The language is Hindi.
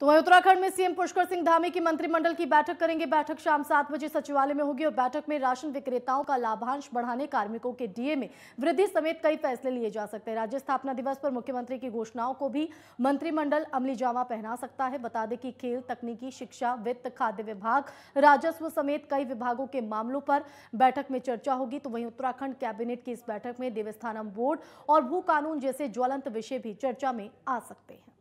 तो वहीं उत्तराखंड में सीएम पुष्कर सिंह धामी की मंत्रिमंडल की बैठक करेंगे बैठक शाम सात बजे सचिवालय में होगी और बैठक में राशन विक्रेताओं का लाभांश बढ़ाने कार्मिकों के डीए में वृद्धि समेत कई फैसले लिए जा सकते हैं राज्य स्थापना दिवस पर मुख्यमंत्री की घोषणाओं को भी मंत्रिमंडल अमली जामा पहना सकता है बता दें कि खेल तकनीकी शिक्षा वित्त खाद्य विभाग राजस्व समेत कई विभागों के मामलों पर बैठक में चर्चा होगी तो वहीं उत्तराखंड कैबिनेट की इस बैठक में देवस्थानम बोर्ड और भू कानून जैसे ज्वलंत विषय भी चर्चा में आ सकते हैं